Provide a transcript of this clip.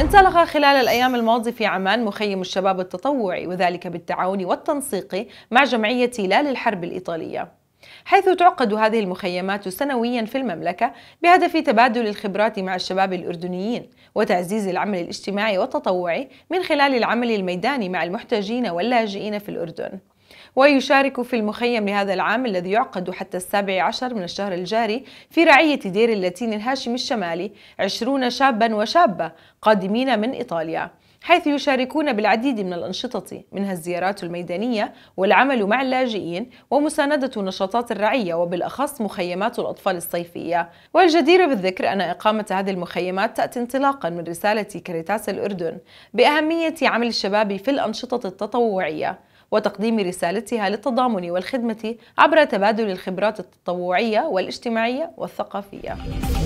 انطلق خلال الأيام الماضية في عمان مخيم الشباب التطوعي وذلك بالتعاون والتنسيق مع جمعية لا الحرب الإيطالية حيث تعقد هذه المخيمات سنويا في المملكة بهدف تبادل الخبرات مع الشباب الأردنيين وتعزيز العمل الاجتماعي والتطوعي من خلال العمل الميداني مع المحتاجين واللاجئين في الأردن ويشارك في المخيم لهذا العام الذي يعقد حتى السابع عشر من الشهر الجاري في رعية دير اللاتين الهاشم الشمالي عشرون شابا وشابة قادمين من إيطاليا حيث يشاركون بالعديد من الأنشطة منها الزيارات الميدانية والعمل مع اللاجئين ومساندة نشاطات الرعية وبالأخص مخيمات الأطفال الصيفية والجدير بالذكر أن إقامة هذه المخيمات تأتي انطلاقا من رسالة كريتاس الأردن بأهمية عمل الشباب في الأنشطة التطوعية وتقديم رسالتها للتضامن والخدمة عبر تبادل الخبرات التطوعية والاجتماعية والثقافية.